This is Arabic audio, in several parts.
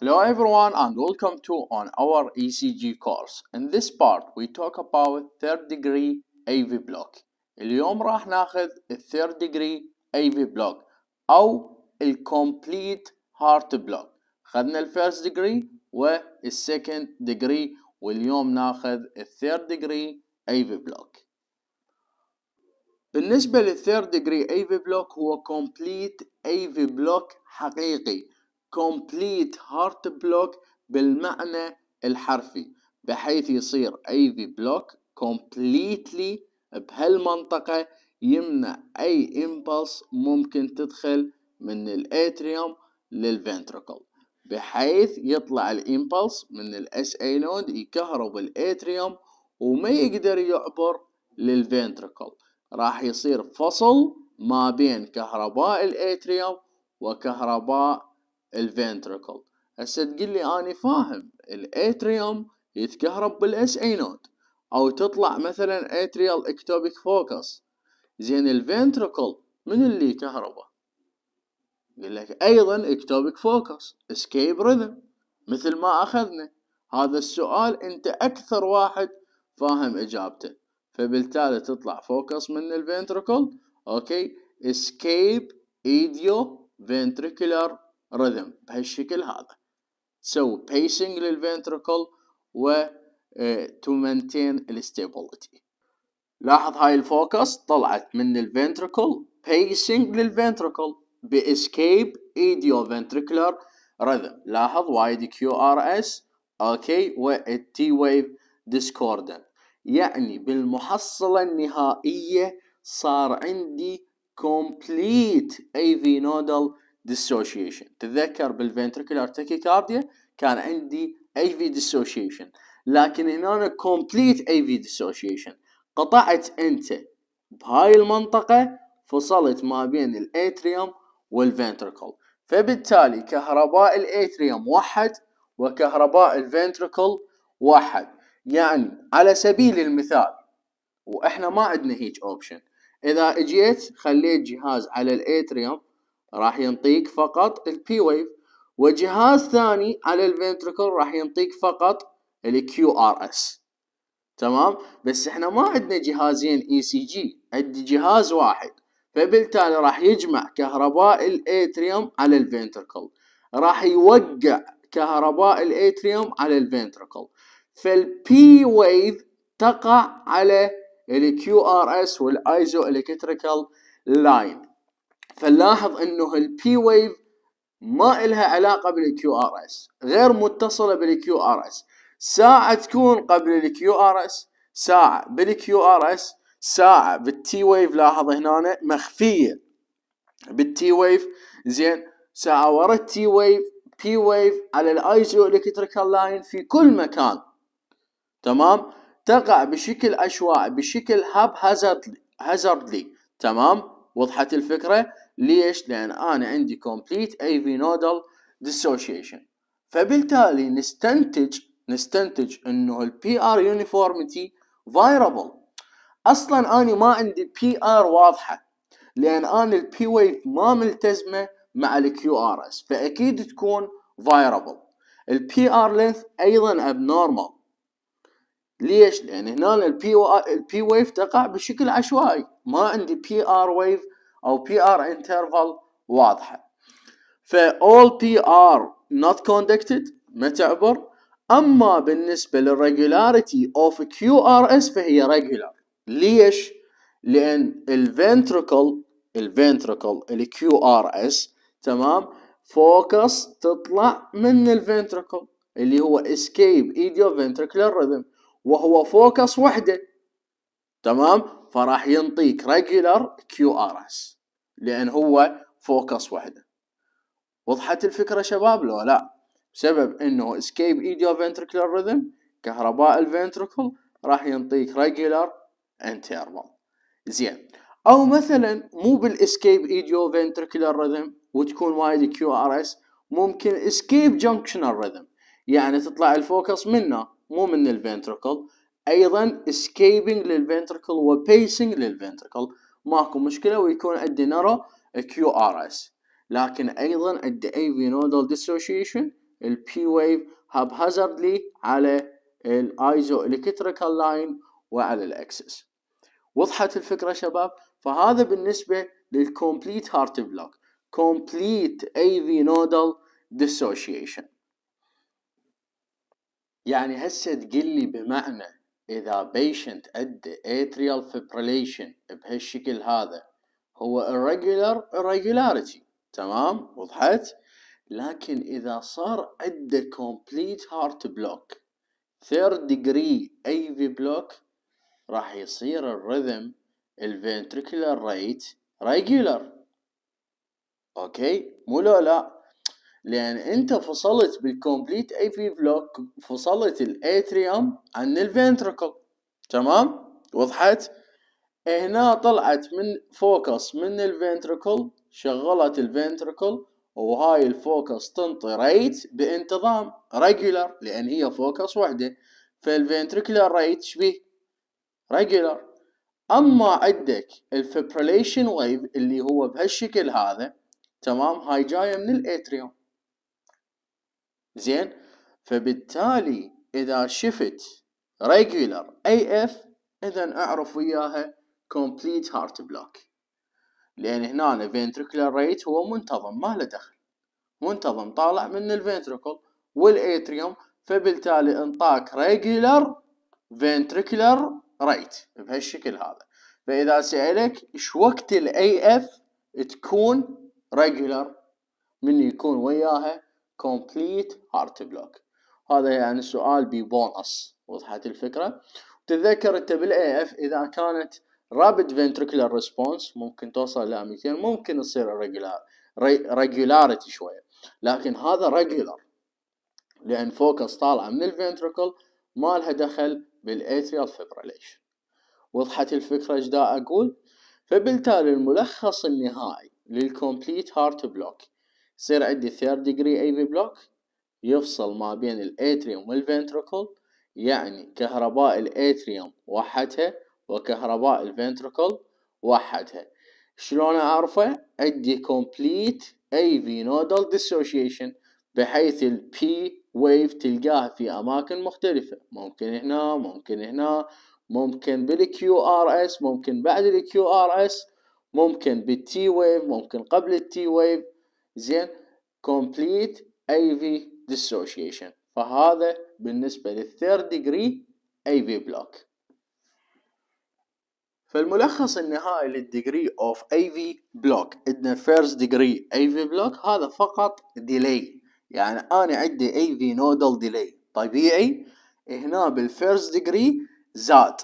Hello everyone and welcome to on our ECG course. In this part we talk about third degree AV block. اليوم راح ناخذ third degree AV block أو ال complete heart block. خذنا ال first degree وال second degree واليوم ناخذ third degree AV block. بالنسبة لل third degree AV block هو complete AV block حقيقي. complete heart block بالمعنى الحرفي بحيث يصير اي في بلوك كومبليتلي بهالمنطقة يمنع أي امبلس ممكن تدخل من الاتريوم للفنتركل بحيث يطلع الامبلس من الاس اي نود يكهرب الاتريوم وما يقدر يعبر للفنتركل راح يصير فصل ما بين كهرباء الاتريوم وكهرباء الفنتركل هسه تقول لي اني فاهم الاتريوم يتكهرب بالاس اي نوت او تطلع مثلا اتريال اكتوبيك فوكس زين الفنتركل من اللي يكهربه يقول لك ايضا اكتوبيك فوكس اسكيب ريذم مثل ما اخذنا هذا السؤال انت اكثر واحد فاهم اجابته فبالتالي تطلع فوكس من الفنتركل اوكي اسكيب ايديو فنتركولار rhythm بهالشكل هذا تسوي pacing للفنتركل و uh, to maintain الاستابيليتي لاحظ هاي الفوكس طلعت من الفنتركل pacing للفنتركل باسكيب ايديو فنتركلر rhythm لاحظ وايد كيو ار اس اوكي والتي ويف ديسكوردن يعني بالمحصلة النهائية صار عندي complete AV nodal dissociation تتذكر بالventricular tachycardia كان عندي AV dissociation لكن هنا أنا complete AV dissociation قطعت أنت بهاي المنطقة فصلت ما بين الاتريوم والفنتركل فبالتالي كهرباء الاتريوم واحد وكهرباء الفنتركل واحد يعني على سبيل المثال واحنا ما عندنا هيج اوبشن اذا اجيت خليت جهاز على الاتريوم راح ينطيك فقط البي ويف وجهاز ثاني على الفنتركل راح ينطيك فقط الكيو ار اس تمام بس احنا ما عندنا جهازين اي سي جي عندي جهاز واحد فبالتالي راح يجمع كهرباء الاتريوم على الفنتركل راح يوقع كهرباء الاتريوم على الفنتركل فالبي ويف تقع على الكيو ار اس والايزو الكتريكال لاين فنلاحظ انه البي ويف ما إلها علاقة بالكيو ار اس غير متصلة بالكيو ار اس ساعة تكون قبل الكيو ار اس ساعة بالكيو ار اس ساعة بالتي ويف لاحظ هنا مخفية بالتي ويف زين ساعة ورا التي ويف بي ويف على الايزو الكتريكال لاين في كل مكان تمام تقع بشكل عشوائي بشكل هاب هازاردلي هازاردلي تمام وضحت الفكره ليش؟ لأن أنا عندي complete AV nodal dissociation فبالتالي نستنتج نستنتج انه الـ PR uniformity فايربل اصلا انا ما عندي PR واضحه لان انا P wave ما ملتزمه مع الـ QRS فاكيد تكون فايربل الـ PR length ايضا ابنورمال ليش؟ لان هنا الـ P wave تقع بشكل عشوائي ما عندي PR wave او بي ار انترفال واضحه ف all بي ار not conducted ما تعبر اما بالنسبه للريجولاريتي اوف كيو ار اس فهي ريجولار ليش لان الفنتركل الفنتركل الكيو ار اس تمام فوكس تطلع من الفنتركل اللي هو اسكيب ايديو فنتركلر ريذم وهو فوكس وحده تمام فراح ينطيك ريجولر كيو ار اس لان هو فوكس وحده وضحت الفكره شباب لو لا بسبب انه اسكيب ايديو فنتركلر ريذم كهرباء الفنتركل راح ينطيك ريجولر انترفال زين او مثلا مو بالاسكيب ايديو فنتركلر ريذم وتكون وايد كيو ار اس ممكن اسكيب جنكشنال ريذم يعني تطلع الفوكس منه مو من الفنتركل ايضا اسكيبنج للفنتركل وبيسنج للفنتركل ماكو مشكله ويكون عندي نرو كيو ار اس لكن ايضا عندي اي في نودال ديسوشيشن البي ويف هاب هازاردلي على الايزو الكتريكال لاين وعلى الاكسس وضحت الفكره شباب فهذا بالنسبه للكومبليت هارت بلوك كومبليت اي في نودال ديسوشيشن يعني هسه تقول لي بمعنى اذا بيشنت عنده atrial fibrillation بهالشكل هذا هو irregular irregularity تمام وضحت لكن اذا صار عنده complete heart block third degree AV block راح يصير الرذم الventricular rate regular اوكي مو لا لان انت فصلت بالكومبليت اي في بلوك فصلت الاتريوم عن الفنتركل تمام وضحت هنا طلعت من فوكس من الفنتركل شغلت الفنتركل وهاي الفوكس تنطي ريت بانتظام ريجولر لان هي فوكس وحده فالفنتركلر ريت شبيه ريجولر اما عندك الفبريليشن ويف اللي هو بهالشكل هذا تمام هاي جايه من الاتريوم زين فبالتالي اذا شفت ريجولر اي اف اذا اعرف وياها كومبليت هارت بلوك لان هنا فينتركلر ريت هو منتظم ما له دخل منتظم طالع من الفنتركل والاتريوم فبالتالي انطاك ريجولر فنتركلر ريت بهالشكل هذا فاذا سالك ايش وقت الاي اف تكون ريجولر من يكون وياها complete heart block هذا يعني السؤال ببونص وضحت الفكرة تذكر انت بالاي اف اذا كانت rapid ventricular response ممكن توصل ل 200 ممكن تصير regularity شوية لكن هذا regular لان فوكس طالعة من الفنتركل ما لها دخل بالاتريال فيبريليشن وضحت الفكرة ايش دا اقول فبالتالي الملخص النهائي للكومبليت هارت بلوك يصير عندي ثيرد ديجري اي في بلوك يفصل ما بين الاتريوم والفنتركل يعني كهرباء الاتريوم وحدها وكهرباء الفنتركل وحدها شلون اعرفه عندي كومبليت اي في نودال ديسوشيشن بحيث البي ويف تلقاها في اماكن مختلفه ممكن هنا ممكن هنا ممكن بالكيو ار اس ممكن بعد الكيو ار اس ممكن بالتي ويف ممكن قبل التي ويف زين complete AV dissociation فهذا بالنسبة للثيرد ديجري AV بلوك فالملخص النهائي للديجري اوف اي في بلوك عندنا فيرست ديجري اي في بلوك هذا فقط ديلي يعني انا عندي اي في نودل ديلي طبيعي هنا بالفيرست ديجري زاد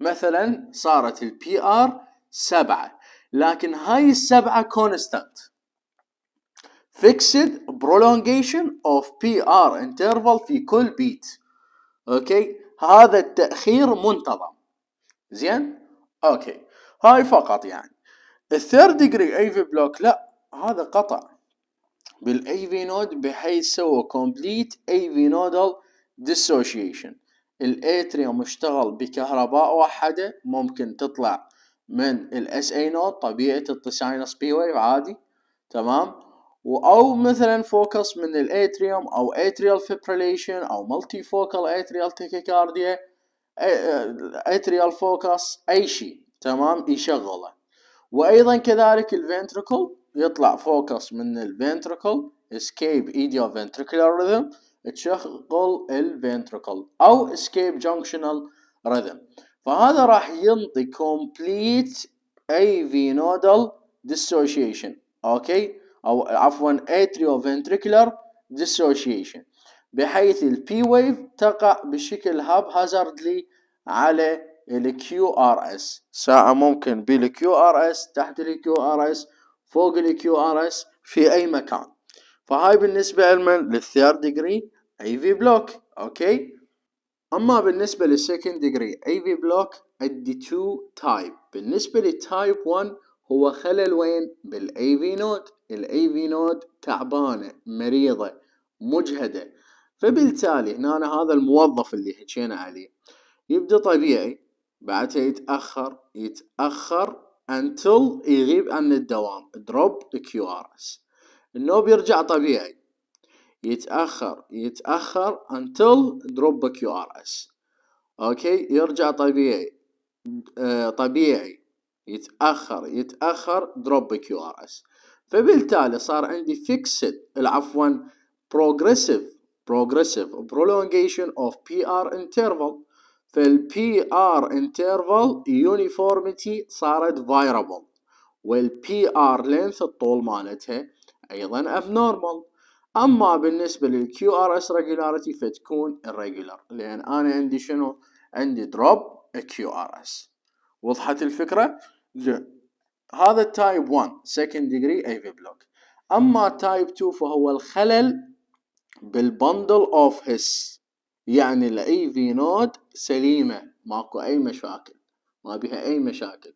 مثلا صارت البي ار سبعة لكن هاي السبعة كونستانت fixed prolongation of PR interval في كل بيت اوكي هذا التاخير منتظم زين اوكي هاي فقط يعني الثيرد ديجري اي في بلوك لا هذا قطع بالاي في نود بحيث سوى كومبليت اي في نودال ديسوشيشن الاتريوم اشتغل بكهرباء واحده ممكن تطلع من الاس اي نود طبيعه التساينس بي ويف عادي تمام او مثلا فوكس من الاتريوم او اتريال فيبريليشن او مالتي فوكال اتريال تيكيكارديا اتريال فوكس اي شيء تمام يشغله وايضا كذلك الفنتركل يطلع فوكس من الفنتركل اسكيب ايديو فنتركلر ريذم تشغل الفنتركل او اسكيب جنكشنال ريذم فهذا راح ينطي كومبليت اي في نودل ديسوشيشن اوكي او عفوا atrioventricular dissociation بحيث البي ويف تقع بشكل هاب هازاردلي على الكيو ار اس ساعة ممكن بالكيو ار اس تحت الكيو ار اس فوق الكيو ار اس في اي مكان فهاي بالنسبة علما للثيرد ديجري اي في بلوك اوكي اما بالنسبة للسكند ديجري اي في بلوك عندي تو تايب بالنسبة للتايب 1 هو خلل وين بالاي في نوت الاي في نوت تعبانه مريضه مجهده فبالتالي هنا هذا الموظف اللي حكينا عليه يبدا طبيعي بعدها يتاخر يتاخر until يغيب عن الدوام drop كيو ار اس النوب يرجع طبيعي يتاخر يتاخر until drop كيو ار اس اوكي يرجع طبيعي آه، طبيعي يتاخر يتاخر دروب كيو ار اس فبالتالي صار عندي فيكسد عفوا بروجريسيف بروجريسيف برولونجيشن اوف بي ار انترفال فالبي ار انترفال يونيفورميتي صارت فايربل والبي ار لينث الطول مالتها ايضا ابنورمال اما بالنسبه للكيو ار اس ريجولاريتي فتكون الريجولار لان انا عندي شنو عندي دروب كيو ار اس وضحت الفكره هذا تايب 1 ديجري اي في بلوك أما تايب 2 فهو الخلل بالبندل اوف هس يعني الاي في نود سليمه ماكو اي مشاكل ما بها اي مشاكل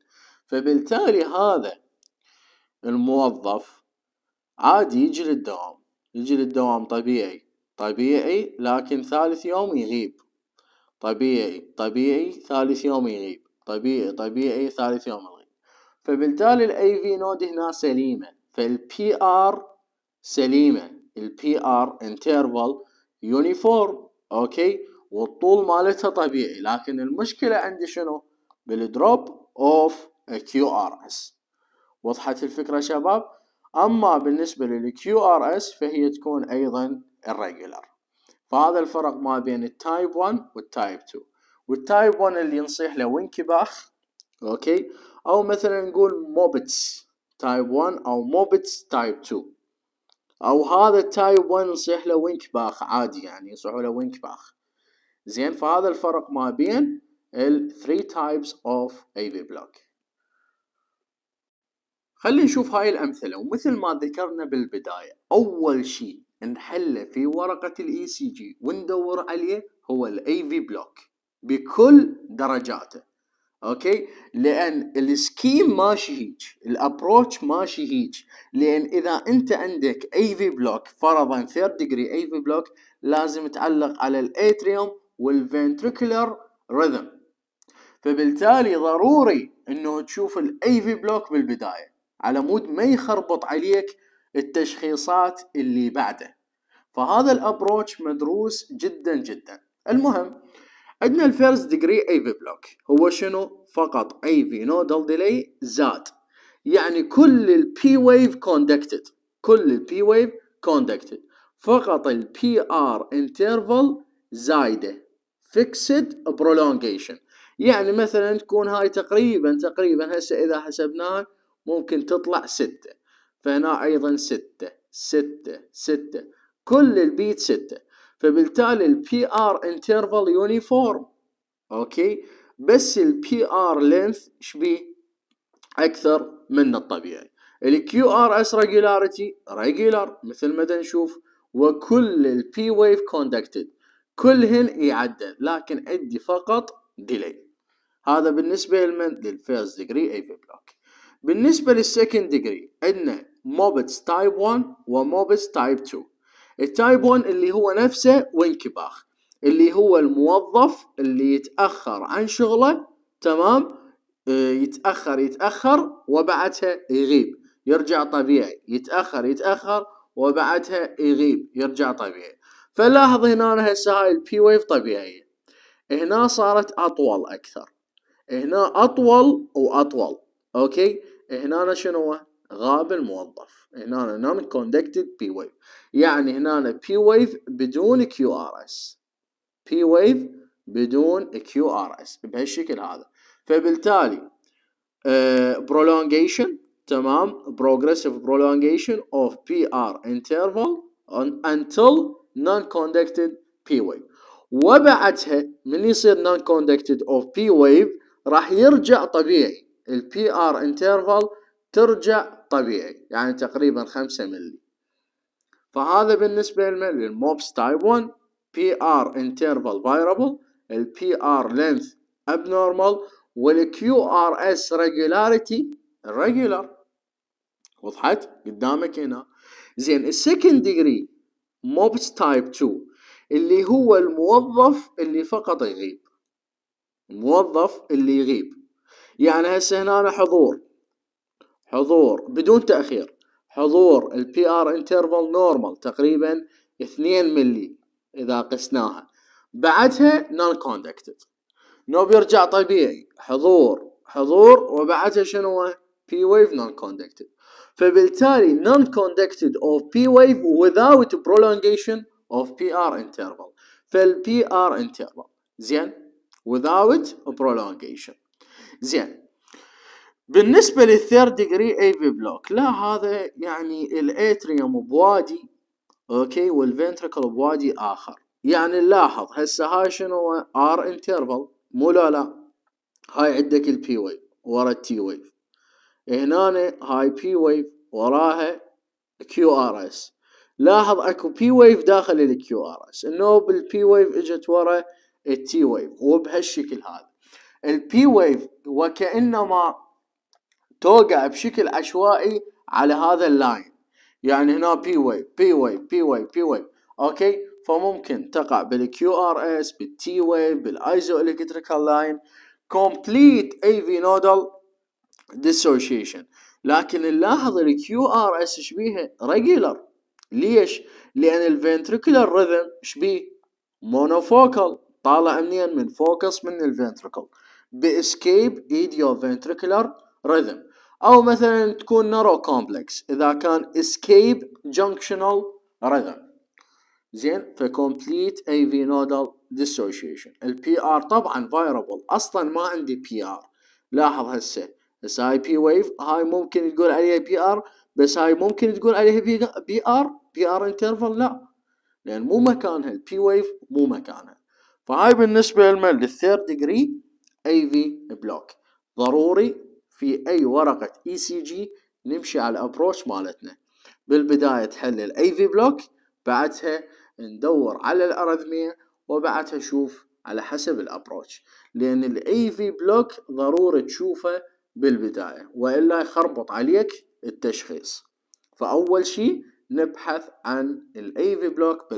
فبالتالي هذا الموظف عادي يجي للدوام يجي للدوام طبيعي طبيعي لكن ثالث يوم يغيب طبيعي طبيعي ثالث يوم يغيب طبيعي طبيعي ثالث يوم فبالتالي الاي في نود هنا سليمه فالبي ار سليمه البي ار انترفال يونيفورم اوكي والطول مالتها طبيعي لكن المشكله عندي شنو بالدروب اوف كيو ار اس وضحت الفكره شباب اما بالنسبه للكيو ار اس فهي تكون ايضا الريجولر فهذا الفرق ما بين التايب 1 والتايب 2 والتايب 1 اللي نصيح له انكباخ اوكي أو مثلا نقول موبتس تايب 1 أو موبتس تايب 2 أو هذا التايب 1 نصيح له وينك باخ عادي يعني يصيحوا له وينك باخ زين فهذا الفرق ما بين ال 3 types of AV block خلينا نشوف هاي الأمثلة ومثل ما ذكرنا بالبداية أول شيء نحله في ورقة الاي سي e جي وندور عليه هو الاي في بلوك بكل درجاته اوكي لان السكيم ماشي هيج الابروتش ماشي هيج لان اذا انت عندك اي في بلوك فرضا ثيرد ديجري اي في بلوك لازم تعلق على الاتريوم والفنتريكولر ريذم فبالتالي ضروري انه تشوف الاي في بلوك بالبدايه على مود ما يخربط عليك التشخيصات اللي بعده فهذا الابروتش مدروس جدا جدا المهم عندنا الفيرست ديجري اي في بلوك هو شنو فقط اي في نودل ديلي زاد يعني كل البي ويف كوندكتد كل البي ويف كوندكتد فقط البي ار انترفال زايده فيكسد برولونجيشن يعني مثلا تكون هاي تقريبا تقريبا هسه اذا حسبناها ممكن تطلع ستة فهنا ايضا ستة ستة ستة كل البيت ستة فبالتالي البي ار انترفال يونيفورم اوكي بس البي ار لينث شبيه اكثر من الطبيعي الكيو ار اس ريجولاريتي ريجولار مثل ما نشوف وكل البي ويف كوندكتد كلهن يعدل لكن عندي فقط ديلي هذا بالنسبه لمن للفيرست ديجري اي في بلوك بالنسبه للسكند ديجري عندنا موبتس تايب 1 وموبتس تايب 2 التايب 1 اللي هو نفسه وانكباخ اللي هو الموظف اللي يتأخر عن شغله تمام آه، يتأخر يتأخر وبعدها يغيب يرجع طبيعي يتأخر يتأخر وبعدها يغيب يرجع طبيعي فلاحظ هنا هسه هاي البي ويف طبيعية هنا صارت أطول أكثر هنا أطول وأطول أوكي هنا شنو غاب الموظف هنا نون كوندكتد بي ويف يعني هنا بي ويف بدون كيو ار اس بي ويف بدون كيو ار اس بهالشكل هذا فبالتالي برولونجيشن آه، uh, تمام بروجريسيف برولونجيشن اوف بي ار انترفال انتل نون كوندكتد بي ويف وبعدها من يصير نون كوندكتد اوف بي ويف راح يرجع طبيعي البي ار انترفال ترجع الطبيعي يعني تقريبا 5 ملي فهذا بالنسبة للموبس تايب 1 بي ار انترفال فايرابل البي ار لينث ابنورمال والكيو ار اس ريجولاريتي ريجولار وضحت قدامك هنا زين السكند ديجري موبس تايب 2 اللي هو الموظف اللي فقط يغيب الموظف اللي يغيب يعني هسه هنا حضور حضور بدون تأخير حضور الـ PR interval normal تقريبا 2 ملي اذا قسناها بعدها non conducted نو بيرجع طبيعي حضور حضور وبعدها شنو P wave non conducted فبالتالي non conducted of P wave without prolongation of PR interval فال PR interval زين without prolongation زين بالنسبة للثيرد ديجري اي في بلوك لا هذا يعني الاتريوم بوادي اوكي والفنتركل بوادي اخر يعني نلاحظ هسه هاي شنو ار انترفال مو لا لا هاي عندك البي ويف ورا التي ويف هنا هاي بي ويف وراها كيو ار اس لاحظ اكو بي ويف داخل الكيو ار اس النوب البي ويف اجت ورا التي ويف وبهالشكل هذا البي ويف وكانما توقع بشكل عشوائي على هذا اللاين يعني هنا بي ويف بي ويف بي ويف بي ويف اوكي فممكن تقع بالكيو ار اس بالتي ويف بالايزو الكتريكال لاين كومبليت اي في نودل ديسوشيشن لكن نلاحظ الكيو ار اس شبيه ريجولر ليش؟ لان الفنتريكولار ريذم شبيه مونوفوكال طالع منين من فوكس من الفنتريكل باسكيب ايديو فنتريكولار ريذم او مثلا تكون نارو كومبلكس اذا كان اسكيب جنكشنال ريذم زين فكومبليت اي في نودال ديسوشيشن البي ار طبعا فايربل اصلا ما عندي بي ار لاحظ هسه بس هاي بي ويف هاي ممكن تقول عليها بي ار بس هاي ممكن تقول عليها بي ار بي ار انترفال لا لان مو مكانها البي ويف مو مكانها فهاي بالنسبه لنا للثيرد ديجري اي في بلوك ضروري في اي ورقه اي سي جي نمشي على الابروش مالتنا بالبدايه تحل الاي في بلوك بعدها ندور على الارذميه وبعدها شوف على حسب الابروش لان الاي في بلوك ضروري تشوفه بالبدايه والا يخربط عليك التشخيص فاول شيء نبحث عن الاي في بلوك